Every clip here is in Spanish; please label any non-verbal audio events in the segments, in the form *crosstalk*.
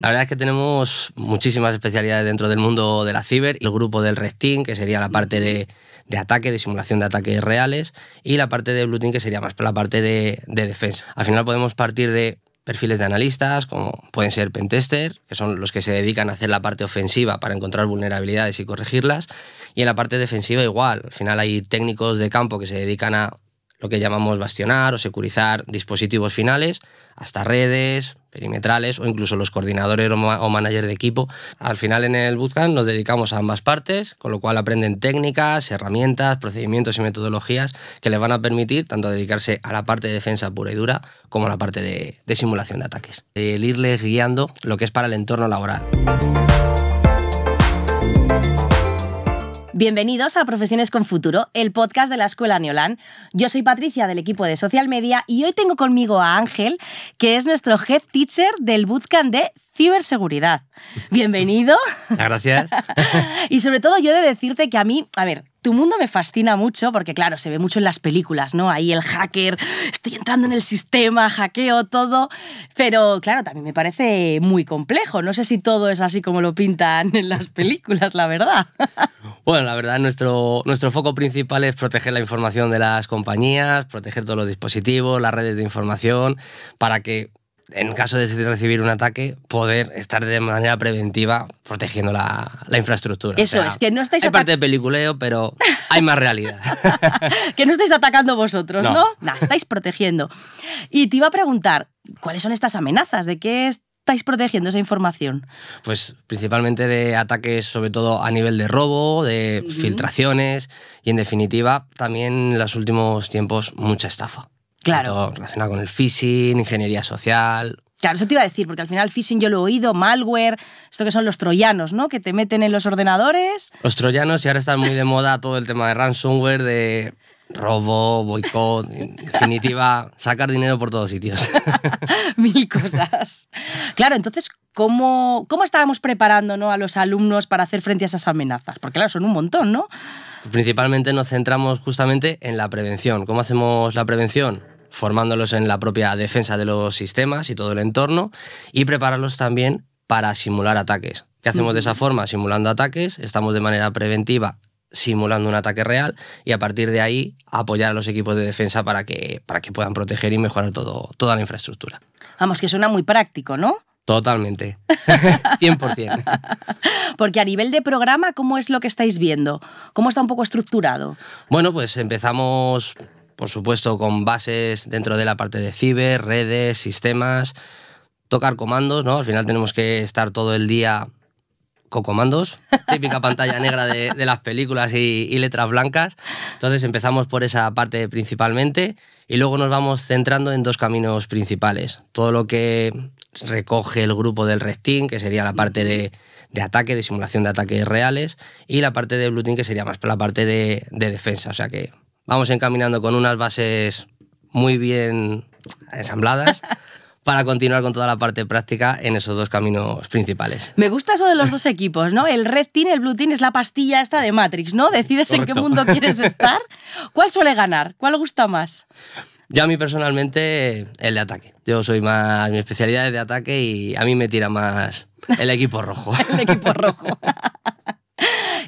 La verdad es que tenemos muchísimas especialidades dentro del mundo de la ciber, el grupo del Red Team, que sería la parte de, ataque, de simulación de ataques reales, y la parte de Blue Team, que sería más la parte de, de defensa. Al final podemos partir de perfiles de analistas, como pueden ser pentester, que son los que se dedican a hacer la parte ofensiva para encontrar vulnerabilidades y corregirlas, y en la parte defensiva igual. Al final hay técnicos de campo que se dedican a lo que llamamos bastionar o securizar dispositivos finales, hasta redes, perimetrales o incluso los coordinadores o, managers de equipo. Al final en el bootcamp nos dedicamos a ambas partes, con lo cual aprenden técnicas, herramientas, procedimientos y metodologías que les van a permitir tanto dedicarse a la parte de defensa pura y dura como a la parte de, de simulación de ataques. El irles guiando lo que es para el entorno laboral. Bienvenidos a Profesiones con Futuro, el podcast de la Escuela Neolán. Yo soy Patricia del equipo de Social Media y hoy tengo conmigo a Ángel, que es nuestro head teacher del bootcamp de ciberseguridad. Bienvenido. *laughs* Gracias. *laughs* y sobre todo yo he de decirte que a mí, a ver, tu mundo me fascina mucho porque, claro, se ve mucho en las películas, ¿no? Ahí el hacker, estoy entrando en el sistema, hackeo todo, pero, claro, también me parece muy complejo. No sé si todo es así como lo pintan en las *laughs* películas, la verdad. *laughs* Bueno, la verdad, nuestro, nuestro foco principal es proteger la información de las compañías, proteger todos los dispositivos, las redes de información, para que en caso de recibir un ataque, poder estar de manera preventiva protegiendo la, la infraestructura. Eso es, que no estáis... Hay parte de peliculeo, pero hay más realidad. *laughs* que no estáis atacando vosotros, ¿no? ¿no? estáis protegiendo. Y te iba a preguntar, ¿cuáles son estas amenazas? ¿De qué estáis protegiendo esa información? Pues principalmente de ataques, sobre todo a nivel de robo, de filtraciones y en definitiva también en los últimos tiempos mucha estafa. Claro. Todo relacionado con el phishing, ingeniería social. Claro, eso te iba a decir, porque al final phishing yo lo he oído, malware, esto que son los troyanos, ¿no? Que te meten en los ordenadores. Los troyanos y ahora está muy de moda todo el tema de ransomware, de robo, boicot, en definitiva, sacar dinero por todos sitios. *laughs* Mil cosas. Claro, entonces, ¿cómo, estábamos preparando a los alumnos para hacer frente a esas amenazas? Porque claro, son un montón, ¿no? Principalmente nos centramos justamente en la prevención. ¿Cómo hacemos la prevención? formándolos en la propia defensa de los sistemas y todo el entorno y prepararlos también para simular ataques. ¿Qué hacemos de esa forma? Simulando ataques, estamos de manera preventiva simulando un ataque real y a partir de ahí apoyar a los equipos de defensa para que, para que puedan proteger y mejorar todo, toda la infraestructura. Vamos, que suena muy práctico, ¿no? Totalmente, 100%. *laughs* Porque a nivel de programa, ¿cómo es lo que estáis viendo? ¿Cómo está un poco estructurado? Bueno, pues empezamos, por supuesto, con bases dentro de la parte de ciber, redes, sistemas, tocar comandos, ¿no? Al final tenemos que estar todo el día Cocomandos, *laughs* típica pantalla negra de, las películas y, letras blancas. Entonces empezamos por esa parte principalmente y luego nos vamos centrando en dos caminos principales. Todo lo que recoge el grupo del Red que sería la parte de, ataque, de simulación de ataques reales, y la parte de Blue que sería más la parte de, de defensa. O sea que vamos encaminando con unas bases muy bien ensambladas. *laughs* para continuar con toda la parte práctica en esos dos caminos principales. Me gusta eso de los dos equipos, ¿no? El Red Team, el Blue Team es la pastilla esta de Matrix, ¿no? Decides en qué mundo quieres *laughs* estar. ¿Cuál suele ganar? ¿Cuál gusta más? Yo a mí personalmente el de ataque. Yo soy más, mi especialidad es de ataque y a mí me tira más el equipo rojo. *laughs* el equipo rojo. *laughs*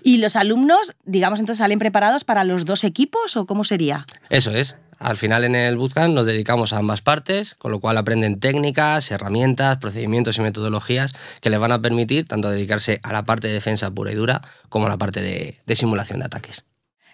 ¿Y los alumnos, digamos, entonces salen preparados para los dos equipos o cómo sería? Eso es. Al final en el bootcamp nos dedicamos a ambas partes, con lo cual aprenden técnicas, herramientas, procedimientos y metodologías que les van a permitir tanto dedicarse a la parte de defensa pura y dura como a la parte de, de simulación de ataques.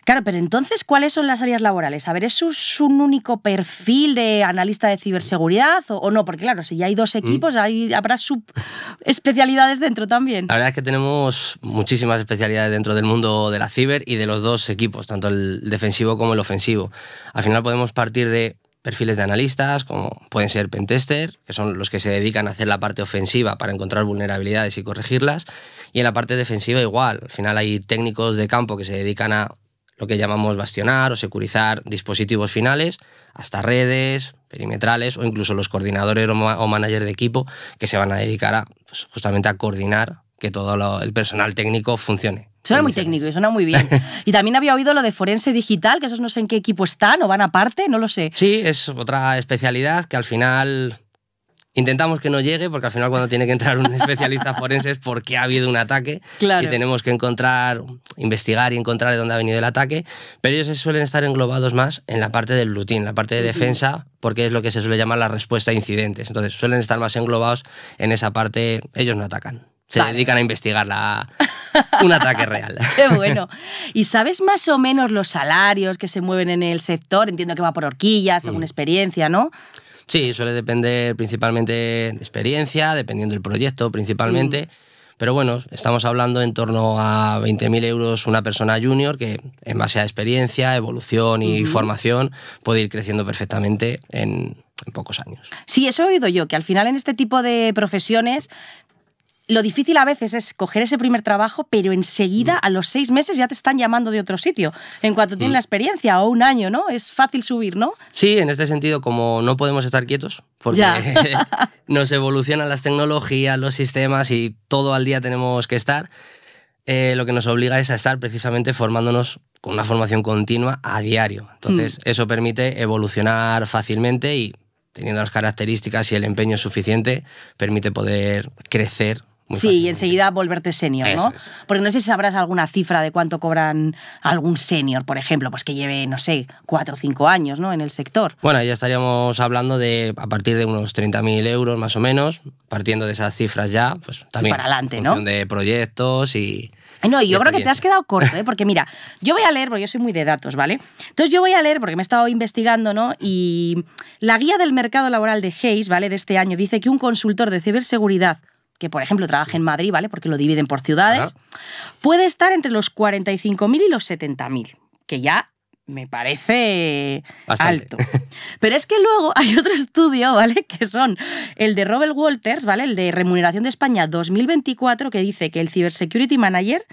Claro, pero entonces, ¿cuáles son las áreas laborales? A ver, ¿es un único perfil de analista de ciberseguridad o, no? Porque claro, si ya hay dos mm. equipos, habrá subespecialidades dentro también. La verdad es que tenemos muchísimas especialidades dentro del mundo de la ciber y de los dos equipos, tanto el defensivo como el ofensivo. Al final podemos partir de perfiles de analistas, como pueden ser pentester, que son los que se dedican a hacer la parte ofensiva para encontrar vulnerabilidades y corregirlas, y en la parte defensiva igual. Al final hay técnicos de campo que se dedican a lo que llamamos bastionar o securizar dispositivos finales, hasta redes, perimetrales o incluso los coordinadores o, managers de equipo que se van a dedicar a, pues, justamente a coordinar que todo el personal técnico funcione. Suena muy técnico y suena muy bien. *laughs* y también había oído lo de forense digital, que esos no sé en qué equipo están o van aparte, no lo sé. Sí, es otra especialidad que al final Intentamos que no llegue, porque al final cuando tiene que entrar un *laughs* especialista forense es porque ha habido un ataque claro. y tenemos que encontrar, investigar y encontrar de dónde ha venido el ataque, pero ellos suelen estar englobados más en la parte del lutín, la parte de defensa, porque es lo que se suele llamar la respuesta a incidentes. Entonces suelen estar más englobados en esa parte, ellos no atacan. Se dedican a investigar un ataque real. *laughs* Qué bueno. ¿Y sabes más o menos los salarios que se mueven en el sector? Entiendo que va por horquillas, según mm. experiencia, ¿no? Sí, suele depender principalmente de experiencia, dependiendo del proyecto principalmente. Mm. Pero bueno, estamos hablando en torno a 20.000 euros una persona junior que en base a experiencia, evolución y formación puede ir creciendo perfectamente en, pocos años. Sí, eso he oído yo, que al final en este tipo de profesiones lo difícil a veces es coger ese primer trabajo, pero enseguida, mm. a los seis meses, ya te están llamando de otro sitio. En cuanto tienes mm. la experiencia, o un año, ¿no? Es fácil subir, ¿no? Sí, en este sentido, como no podemos estar quietos, porque *laughs* nos evolucionan las tecnologías, los sistemas y todo al día tenemos que estar, eh, lo que nos obliga es a estar precisamente formándonos con una formación continua a diario. Entonces, mm. eso permite evolucionar fácilmente y teniendo las características y el empeño suficiente, permite poder crecer sí, y enseguida volverte senior, ¿no? Porque no sé si sabrás alguna cifra de cuánto cobran algún senior, por ejemplo, pues que lleve, no sé, cuatro o cinco años, ¿no? En el sector. Bueno, ya estaríamos hablando de a partir de unos 30.000 euros más o menos, partiendo de esas cifras ya, pues también. para adelante, ¿no? de proyectos y. No, yo creo que te has quedado corto, *laughs* ¿eh? porque mira, yo voy a leer, porque yo soy muy de datos, ¿vale? Entonces yo voy a leer, porque me he estado investigando, ¿no? Y la guía del mercado laboral de Hayes, ¿vale? De este año, dice que un consultor de ciberseguridad que por ejemplo trabaja en Madrid, ¿vale? Porque lo dividen por ciudades, puede estar entre los 45.000 y los 70.000, que ya me parece alto. Pero es que luego hay otro estudio, ¿vale? *laughs* Que son el de Robert Walters, ¿vale? El de Remuneración de España 2024, que dice que el Cybersecurity Manager,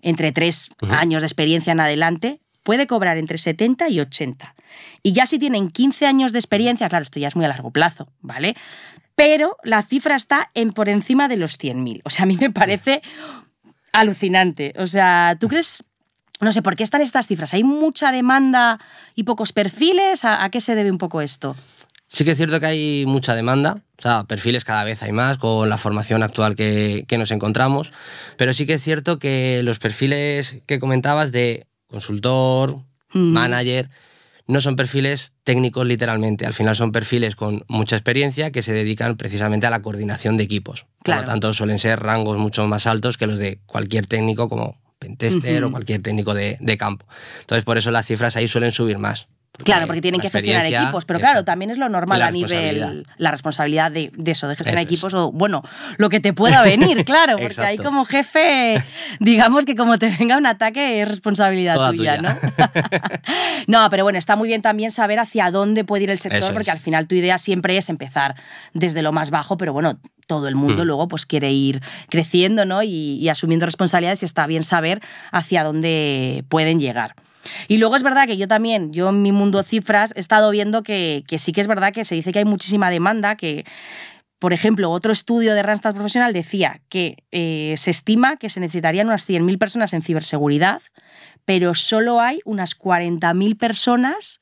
entre tres años de experiencia en adelante, puede cobrar entre 70 y 80. Y ya si tienen 15 años de experiencia, claro, esto ya es muy a largo plazo, ¿vale? pero la cifra está en por encima de los 100.000. O sea, a mí me parece alucinante. O sea, ¿tú crees no sé, ¿por qué están estas cifras? ¿Hay mucha demanda y pocos perfiles? ¿A, qué se debe un poco esto? Sí que es cierto que hay mucha demanda, o sea, perfiles cada vez hay más con la formación actual que, nos encontramos, pero sí que es cierto que los perfiles que comentabas de consultor, mm. manager, no son perfiles técnicos literalmente, al final son perfiles con mucha experiencia que se dedican precisamente a la coordinación de equipos. Claro. Por lo tanto, suelen ser rangos mucho más altos que los de cualquier técnico como pentester o cualquier técnico de, de campo. Entonces, por eso las cifras ahí suelen subir más. Pues, claro, porque tienen que gestionar equipos, pero claro, también es lo normal a nivel la responsabilidad de, eso, de gestionar equipos o, bueno, lo que te pueda *laughs* venir, claro, porque ahí como jefe, digamos que como te venga un ataque es responsabilidad tuya, ¿no? *laughs* no, pero bueno, está muy bien también saber hacia dónde puede ir el sector, porque al final tu idea siempre es empezar desde lo más bajo, pero bueno, todo el mundo hmm. luego pues quiere ir creciendo ¿no? y, asumiendo responsabilidades y está bien saber hacia dónde pueden llegar. Y luego es verdad que yo también, yo en mi mundo cifras, he estado viendo que, sí que es verdad que se dice que hay muchísima demanda, que por ejemplo, otro estudio de Randstad Profesional decía que eh, se estima que se necesitarían unas 100.000 personas en ciberseguridad, pero solo hay unas 40.000 personas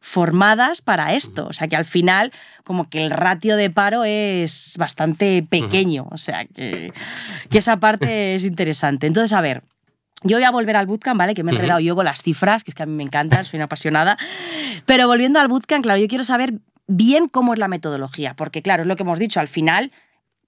formadas para esto. O sea que al final, como que el ratio de paro es bastante pequeño. O sea que, que esa parte es interesante. Entonces, a ver, yo voy a volver al bootcamp, ¿vale? Que me he enredado yo con las cifras, que es que a mí me encantan, soy una apasionada. Pero volviendo al bootcamp, claro, yo quiero saber bien cómo es la metodología, porque claro, es lo que hemos dicho, al final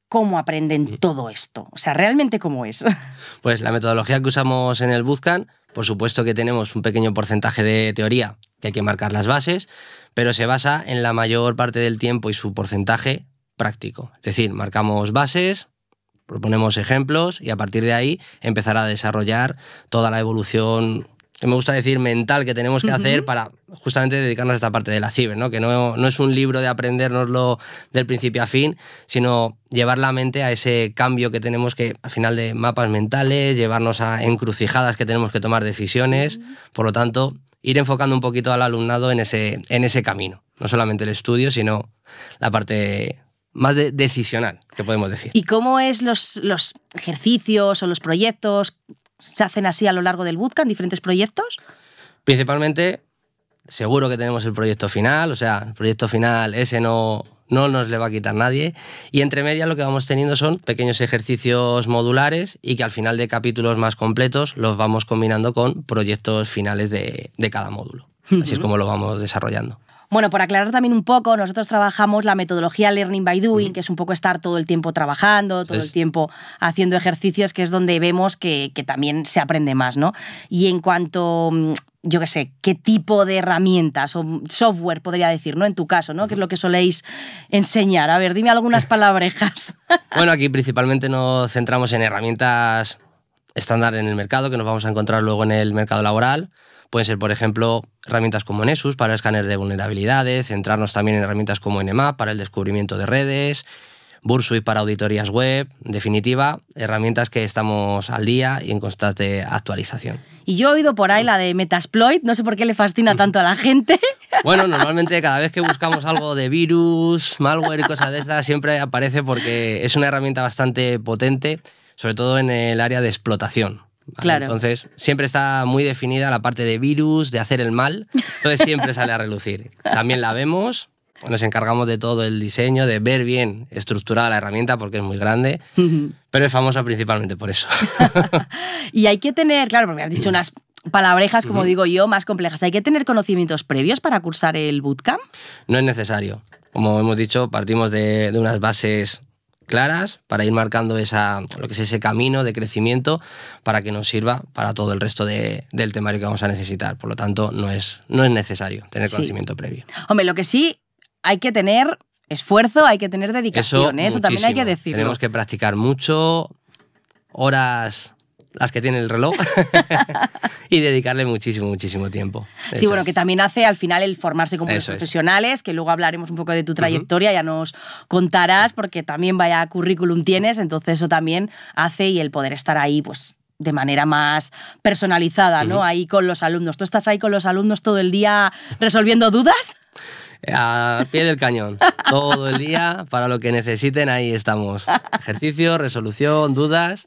cómo aprenden todo esto. O sea, realmente cómo es. *laughs* Pues la metodología que usamos en el Bootcamp, por supuesto que tenemos un pequeño porcentaje de teoría, que hay que marcar las bases, pero se basa en la mayor parte del tiempo y su porcentaje práctico. Es decir, marcamos bases, proponemos ejemplos y a partir de ahí empezar a desarrollar toda la evolución que me gusta decir mental que tenemos que hacer para justamente dedicarnos a esta parte de la ciber, ¿no? que no, no es un libro de aprendernoslo del principio a fin, sino llevar la mente a ese cambio que tenemos que, al final de mapas mentales, llevarnos a encrucijadas que tenemos que tomar decisiones, por lo tanto, ir enfocando un poquito al alumnado en ese, en ese camino, no solamente el estudio, sino la parte más decisional, que podemos decir. ¿Y cómo es los, los ejercicios o los proyectos? ¿Se hacen así a lo largo del bootcamp, diferentes proyectos? Principalmente, seguro que tenemos el proyecto final, o sea, el proyecto final ese no, no nos le va a quitar nadie. Y entre medias lo que vamos teniendo son pequeños ejercicios modulares y que al final de capítulos más completos los vamos combinando con proyectos finales de, de cada módulo. Así es como lo vamos desarrollando. Bueno, por aclarar también un poco, nosotros trabajamos la metodología Learning by Doing, que es un poco estar todo el tiempo trabajando, todo el tiempo haciendo ejercicios, que es donde vemos que, también se aprende más, ¿no? Y en cuanto mm, yo qué sé, qué tipo de herramientas o software podría decir, ¿no? En tu caso, ¿no? ¿Qué es lo que soléis enseñar. A ver, dime algunas *laughs* palabrejas. *laughs* bueno, aquí principalmente nos centramos en herramientas estándar en el mercado, que nos vamos a encontrar luego en el mercado laboral, Pueden ser, por ejemplo, herramientas como Nessus para escáner de vulnerabilidades, centrarnos también en herramientas como NMAP para el descubrimiento de redes, Bursuit para auditorías web, en definitiva, herramientas que estamos al día y en constante actualización. Y yo he oído por ahí la de Metasploit, no sé por qué le fascina tanto a la gente. *laughs* Bueno, normalmente *laughs* cada vez que buscamos algo de virus, malware y cosas de estas, siempre aparece porque es una herramienta bastante potente, sobre todo en el área de explotación. Entonces, siempre está muy definida la parte de virus, de hacer el mal. Entonces, siempre sale a relucir. También la vemos, nos encargamos de todo el diseño, de ver bien estructurada la herramienta porque es muy grande, pero es famosa principalmente por eso. *laughs* y hay que tener, claro, porque has dicho unas palabrejas, como digo yo, más complejas. ¿Hay que tener conocimientos previos para cursar el bootcamp? No es necesario. Como hemos dicho, partimos de unas bases claras para ir marcando esa, lo que es ese camino de crecimiento para que nos sirva para todo el resto de, del temario que vamos a necesitar. Por lo tanto, no es, no es necesario tener conocimiento previo. Hombre, lo que sí hay que tener esfuerzo, hay que tener dedicación, eso, ¿eh? eso también hay que decirlo. Tenemos que practicar mucho, horas las que tiene el reloj, *laughs* *laughs* y dedicarle muchísimo, muchísimo tiempo. sí, bueno, que también hace al final el formarse como profesionales, que luego hablaremos un poco de tu trayectoria, ya nos contarás, porque también vaya currículum tienes, entonces eso también hace y el poder estar ahí, pues de manera más personalizada, ¿no? Ahí con los alumnos. ¿Tú estás ahí con los alumnos todo el día resolviendo dudas? *laughs* a pie del cañón. Todo el día, para lo que necesiten, ahí estamos. Ejercicio, resolución, dudas,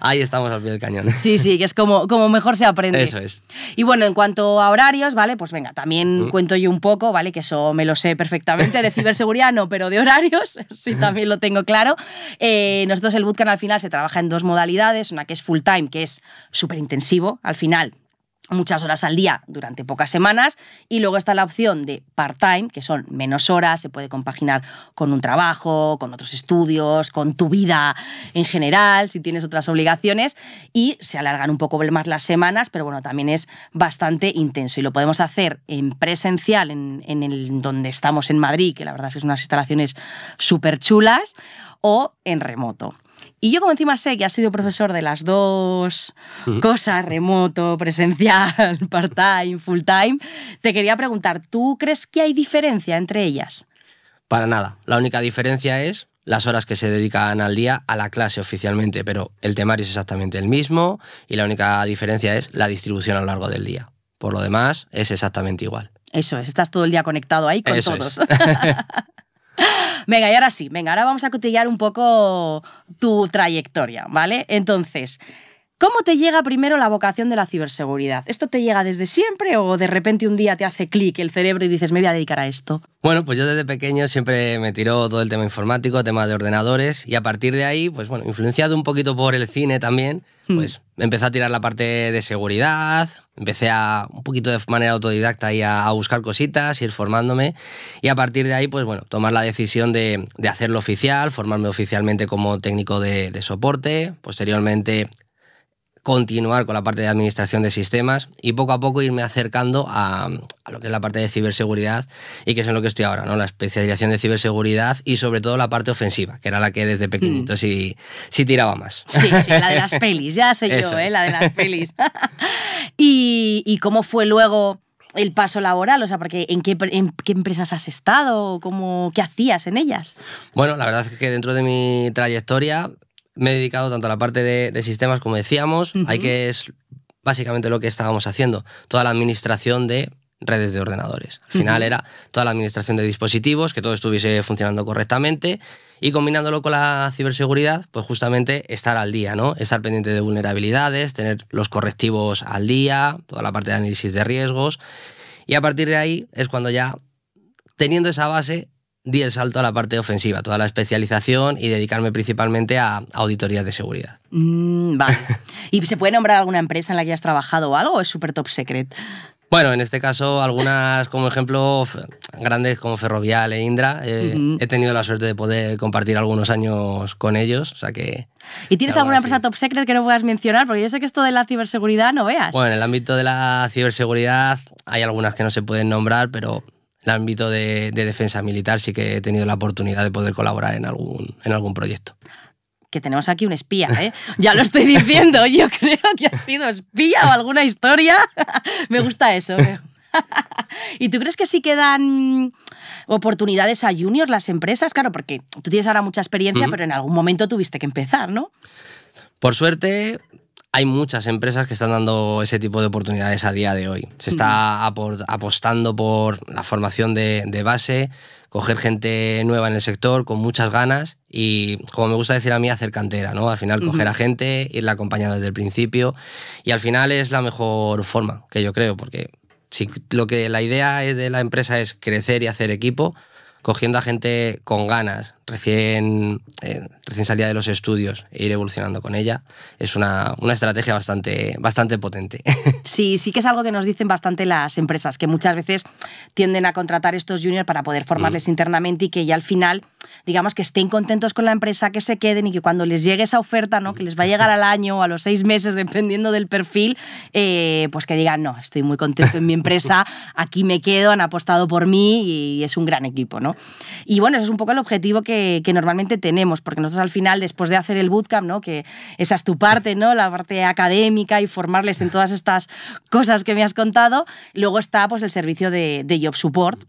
ahí estamos al pie del cañón. Sí, sí, que es como, como mejor se aprende. Eso es. Y bueno, en cuanto a horarios, ¿vale? Pues venga, también mm. cuento yo un poco, ¿vale? Que eso me lo sé perfectamente, de ciberseguridad no, pero de horarios *laughs* sí también lo tengo claro. Eh, nosotros el bootcamp al final se trabaja en dos modalidades, una que es full time, que es súper intensivo, al final muchas horas al día durante pocas semanas y luego está la opción de part-time, que son menos horas, se puede compaginar con un trabajo, con otros estudios, con tu vida en general, si tienes otras obligaciones y se alargan un poco más las semanas, pero bueno, también es bastante intenso y lo podemos hacer en presencial en, el, donde estamos en Madrid, que la verdad es que son unas instalaciones súper chulas, o en remoto. Y yo como encima sé que has sido profesor de las dos cosas, remoto, presencial, *laughs* part-time, full-time, te quería preguntar, ¿tú crees que hay diferencia entre ellas? Para nada. La única diferencia es las horas que se dedican al día a la clase oficialmente, pero el temario es exactamente el mismo y la única diferencia es la distribución a lo largo del día. Por lo demás, es exactamente igual. Eso es, estás todo el día conectado ahí con todos. *laughs* *gasps* Venga, y ahora sí, venga, ahora vamos a cotillar un poco tu trayectoria, ¿vale? Entonces, ¿Cómo te llega primero la vocación de la ciberseguridad? ¿Esto te llega desde siempre o de repente un día te hace clic el cerebro y dices, me voy a dedicar a esto? Bueno, pues yo desde pequeño siempre me tiró todo el tema informático, tema de ordenadores y a partir de ahí, pues bueno, influenciado un poquito por el cine también, hmm. pues empecé a tirar la parte de seguridad, empecé a un poquito de manera autodidacta y a, buscar cositas, ir formándome y a partir de ahí, pues bueno, tomar la decisión de, hacerlo oficial, formarme oficialmente como técnico de soporte, posteriormente continuar con la parte de administración de sistemas y poco a poco irme acercando a, lo que es la parte de ciberseguridad y que es en lo que estoy ahora, ¿no? La especialización de ciberseguridad y sobre todo la parte ofensiva, que era la que desde pequeñito mm. sí, sí, tiraba más. Sí, sí, la de las *laughs* pelis, ya sé yo, ¿eh? la de las *laughs* pelis. *laughs* ¿Y, cómo fue luego el paso laboral? O sea, porque ¿en qué, en qué empresas has estado? ¿Cómo, ¿Qué hacías en ellas? Bueno, la verdad es que dentro de mi trayectoria me he dedicado tanto a la parte de, sistemas, como decíamos, hay que es básicamente lo que estábamos haciendo, toda la administración de redes de ordenadores. Al final era toda la administración de dispositivos, que todo estuviese funcionando correctamente y combinándolo con la ciberseguridad, pues justamente estar al día, ¿no? Estar pendiente de vulnerabilidades, tener los correctivos al día, toda la parte de análisis de riesgos y a partir de ahí es cuando ya teniendo esa base di el salto a la parte ofensiva, toda la especialización y dedicarme principalmente a auditorías de seguridad. Mm, vale. *laughs* ¿Y se puede nombrar alguna empresa en la que has trabajado o algo es súper top secret? Bueno, en este caso, algunas, como ejemplo, grandes como Ferrovial e Indra, eh, he tenido la suerte de poder compartir algunos años con ellos. O sea que, ¿Y tienes alguna empresa top secret que no puedas mencionar? Porque yo sé que esto de la ciberseguridad no veas. Bueno, en el ámbito de la ciberseguridad hay algunas que no se pueden nombrar, pero el ámbito de, defensa militar sí que he tenido la oportunidad de poder colaborar en algún, en algún proyecto. Que tenemos aquí un espía, ¿eh? Ya lo estoy diciendo, *laughs* yo creo que ha sido espía o alguna historia. *laughs* me gusta eso. *laughs* ¿Y tú crees que sí quedan oportunidades a juniors las empresas? Claro, porque tú tienes ahora mucha experiencia, pero en algún momento tuviste que empezar, ¿no? Por suerte, hay muchas empresas que están dando ese tipo de oportunidades a día de hoy. Se está apostando por la formación de, base, coger gente nueva en el sector con muchas ganas y, como me gusta decir a mí, hacer cantera, ¿no? Al final, coger a gente, irla acompañando desde el principio y al final es la mejor forma, que yo creo, porque si lo que la idea es de la empresa es crecer y hacer equipo, cogiendo a gente con ganas, recién, eh, recién salida de los estudios e ir evolucionando con ella, es una, una, estrategia bastante, bastante potente. *laughs* Sí, sí que es algo que nos dicen bastante las empresas, que muchas veces tienden a contratar estos juniors para poder formarles mm. internamente y que ya al final, digamos, que estén contentos con la empresa, que se queden y que cuando les llegue esa oferta, ¿no? que les va a llegar al año o a los seis meses, dependiendo del perfil, eh, pues que digan, no, estoy muy contento en mi empresa, aquí me quedo, han apostado por mí y es un gran equipo. ¿no? Y bueno, ese es un poco el objetivo que que, normalmente tenemos, porque nosotros al final, después de hacer el bootcamp, ¿no? que esa es tu parte, ¿no? la parte académica y formarles en todas estas cosas que me has contado, luego está pues, el servicio de Job Support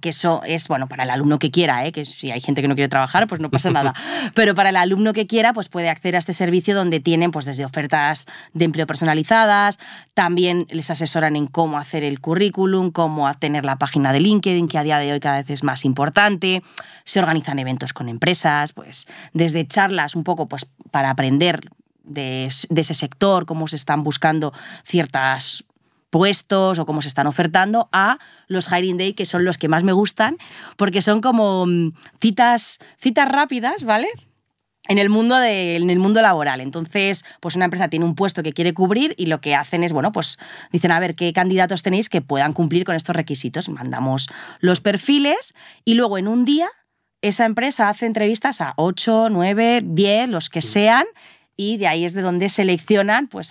que eso es, bueno, para el alumno que quiera, ¿eh? que si hay gente que no quiere trabajar, pues no pasa *laughs* nada. Pero para el alumno que quiera, pues puede acceder a este servicio donde tienen, pues desde ofertas de empleo personalizadas, también les asesoran en cómo hacer el currículum, cómo tener la página de LinkedIn, que a día de hoy cada vez es más importante, se organizan eventos con empresas, pues desde charlas un poco pues para aprender de ese sector, cómo se están buscando ciertas puestos o cómo se están ofertando a los Hiring Day, que son los que más me gustan, porque son como mm, citas, citas rápidas, ¿vale? En el, mundo en el mundo laboral. Entonces, pues una empresa tiene un puesto que quiere cubrir y lo que hacen es, bueno, pues dicen, a ver, ¿qué candidatos tenéis que puedan cumplir con estos requisitos? Mandamos los perfiles y luego en un día esa empresa hace entrevistas a 8, 9, 10, los que sean, y de ahí es de donde seleccionan, pues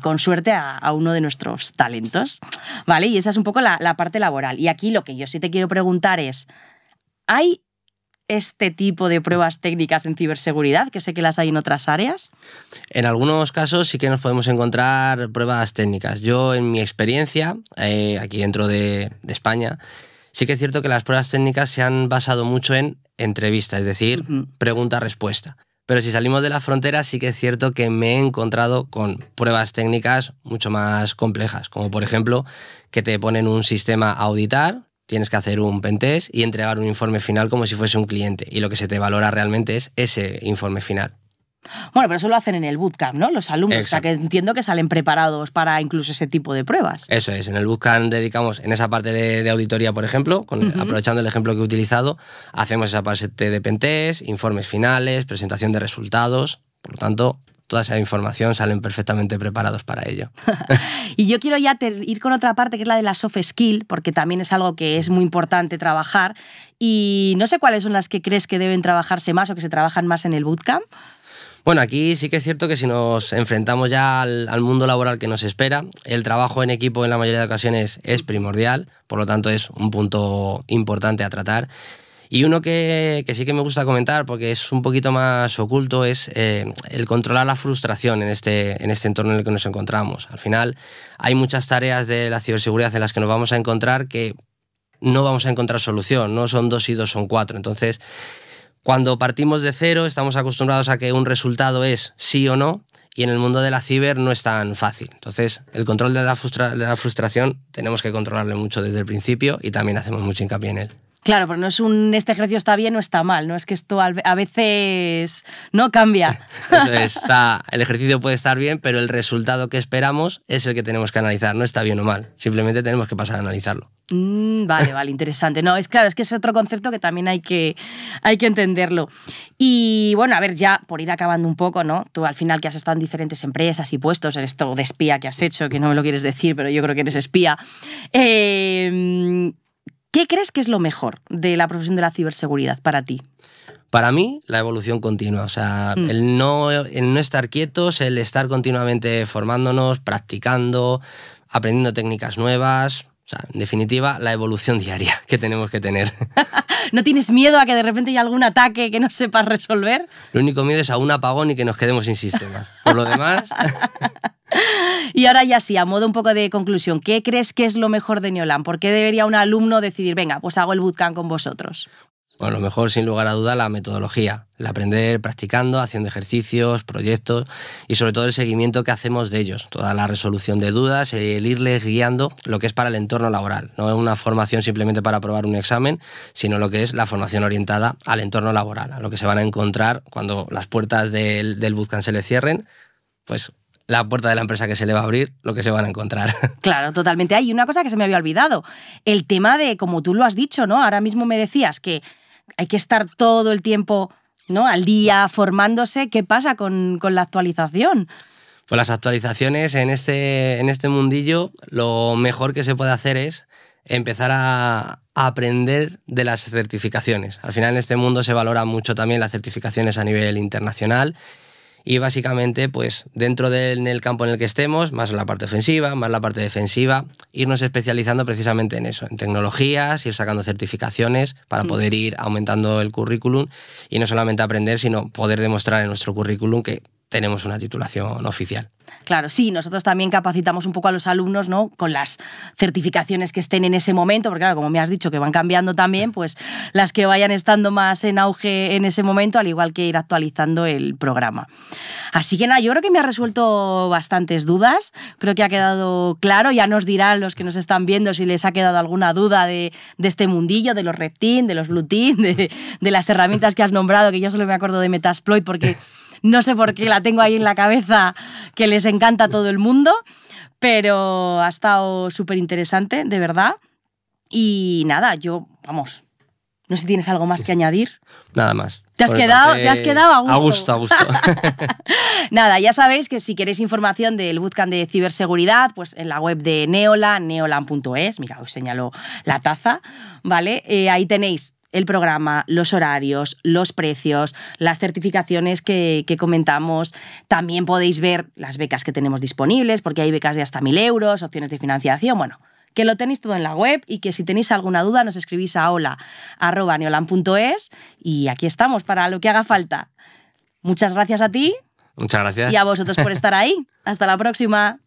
con suerte, a, uno de nuestros talentos. ¿Vale? Y esa es un poco la, parte laboral. Y aquí lo que yo sí te quiero preguntar es, ¿hay este tipo de pruebas técnicas en ciberseguridad, que sé que las hay en otras áreas? En algunos casos sí que nos podemos encontrar pruebas técnicas. Yo, en mi experiencia, eh, aquí dentro de, España, sí que es cierto que las pruebas técnicas se han basado mucho en entrevista, es decir, pregunta-respuesta. Pero si salimos de las fronteras, sí que es cierto que me he encontrado con pruebas técnicas mucho más complejas, como por ejemplo que te ponen un sistema a auditar, tienes que hacer un pentest y entregar un informe final como si fuese un cliente. Y lo que se te valora realmente es ese informe final. Bueno, pero eso lo hacen en el bootcamp, ¿no? Los alumnos. O sea, que entiendo que salen preparados para incluso ese tipo de pruebas. Eso es. En el bootcamp dedicamos, en esa parte de, auditoría, por ejemplo, con, aprovechando el ejemplo que he utilizado, hacemos esa parte de Pentes, informes finales, presentación de resultados. Por lo tanto, toda esa información salen perfectamente preparados para ello. *laughs* y yo quiero ya ir con otra parte que es la de la soft skill, porque también es algo que es muy importante trabajar. Y no sé cuáles son las que crees que deben trabajarse más o que se trabajan más en el bootcamp. Bueno, aquí sí que es cierto que si nos enfrentamos ya al, mundo laboral que nos espera, el trabajo en equipo en la mayoría de ocasiones es primordial, por lo tanto es un punto importante a tratar. Y uno que, sí que me gusta comentar, porque es un poquito más oculto, es eh, el controlar la frustración en este, en este entorno en el que nos encontramos. Al final, hay muchas tareas de la ciberseguridad en las que nos vamos a encontrar que no vamos a encontrar solución, no son dos y dos son cuatro. Entonces, cuando partimos de cero estamos acostumbrados a que un resultado es sí o no y en el mundo de la ciber no es tan fácil. Entonces, el control de la, frustración tenemos que controlarle mucho desde el principio y también hacemos mucho hincapié en él. Claro, pero no es un este ejercicio está bien o está mal, no es que esto a veces no cambia. *laughs* está, el ejercicio puede estar bien, pero el resultado que esperamos es el que tenemos que analizar, no está bien o mal, simplemente tenemos que pasar a analizarlo. Mm, vale, vale, interesante. No, es claro, es que es otro concepto que también hay que, hay que entenderlo. Y bueno, a ver, ya por ir acabando un poco, ¿no? Tú al final que has estado en diferentes empresas y puestos, en esto de espía que has hecho, que no me lo quieres decir, pero yo creo que eres espía. Eh, ¿Qué crees que es lo mejor de la profesión de la ciberseguridad para ti? Para mí, la evolución continua, o sea, mm. el, no, el no estar quietos, el estar continuamente formándonos, practicando, aprendiendo técnicas nuevas, o sea, en definitiva, la evolución diaria que tenemos que tener. *laughs* ¿No tienes miedo a que de repente haya algún ataque que no sepas resolver? Lo único miedo es a un apagón y que nos quedemos sin sistema. Por lo demás... *laughs* Y ahora ya sí, a modo un poco de conclusión, ¿qué crees que es lo mejor de Neolan? ¿Por qué debería un alumno decidir, venga, pues hago el bootcamp con vosotros? Bueno, lo mejor sin lugar a duda la metodología, el aprender practicando, haciendo ejercicios, proyectos y sobre todo el seguimiento que hacemos de ellos, toda la resolución de dudas, el irles guiando lo que es para el entorno laboral. No es una formación simplemente para aprobar un examen, sino lo que es la formación orientada al entorno laboral, a lo que se van a encontrar cuando las puertas del, del bootcamp se le cierren, pues la puerta de la empresa que se le va a abrir, lo que se van a encontrar. *laughs* Claro, totalmente. Hay una cosa que se me había olvidado, el tema de, como tú lo has dicho, ¿no? Ahora mismo me decías que hay que estar todo el tiempo ¿no? al día, formándose. ¿Qué pasa con, la actualización? Pues las actualizaciones en este, en este mundillo, lo mejor que se puede hacer es empezar a, a, aprender de las certificaciones. Al final en este mundo se valora mucho también las certificaciones a nivel internacional y básicamente pues dentro del campo en el que estemos, más la parte ofensiva, más la parte defensiva, irnos especializando precisamente en eso, en tecnologías, ir sacando certificaciones para mm. poder ir aumentando el currículum y no solamente aprender, sino poder demostrar en nuestro currículum que tenemos una titulación oficial. Claro, sí, nosotros también capacitamos un poco a los alumnos, ¿no? Con las certificaciones que estén en ese momento, porque claro, como me has dicho que van cambiando también, pues las que vayan estando más en auge en ese momento, al igual que ir actualizando el programa. Así que nada, yo creo que me ha resuelto bastantes dudas, creo que ha quedado claro, ya nos dirán los que nos están viendo si les ha quedado alguna duda de, de este mundillo, de los reptin, de los Blue de, de, las herramientas que has nombrado, que yo solo me acuerdo de Metasploit porque *laughs* No sé por qué la tengo ahí en la cabeza, que les encanta a todo el mundo, pero ha estado súper interesante, de verdad. Y nada, yo, vamos, no sé si tienes algo más que añadir. Nada más. Te has, quedado, te has quedado a gusto. A gusto, a gusto. *laughs* Nada, ya sabéis que si queréis información del Bootcamp de ciberseguridad, pues en la web de Neolan, neolan.es, mira, os señalo la taza, ¿vale? Eh, ahí tenéis el programa, los horarios, los precios, las certificaciones que, comentamos. También podéis ver las becas que tenemos disponibles, porque hay becas de hasta 1.000 euros, opciones de financiación, bueno. Que lo tenéis todo en la web y que si tenéis alguna duda nos escribís a hola.neolan.es y aquí estamos para lo que haga falta. Muchas gracias a ti. Muchas gracias. Y a vosotros por *laughs* estar ahí. Hasta la próxima.